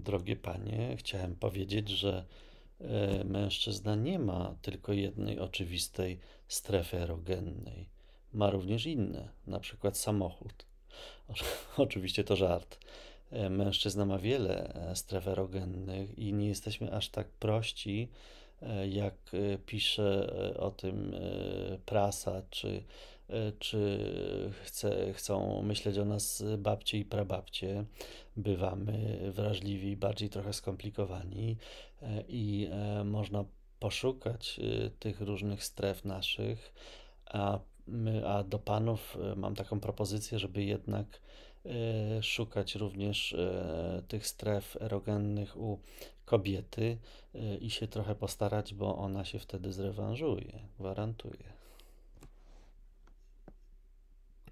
drogie panie, chciałem powiedzieć, że e, mężczyzna nie ma tylko jednej oczywistej strefy erogennej. Ma również inne, na przykład samochód. Oczywiście to żart. E, mężczyzna ma wiele e, stref erogennych i nie jesteśmy aż tak prości jak e, pisze e, o tym e, prasa, czy, czy chce, chcą myśleć o nas babcie i prababcie. Bywamy wrażliwi, bardziej trochę skomplikowani i można poszukać tych różnych stref naszych, a a do panów e, mam taką propozycję, żeby jednak e, szukać również e, tych stref erogennych u kobiety i się trochę postarać, bo ona się wtedy zrewanżuje, gwarantuje.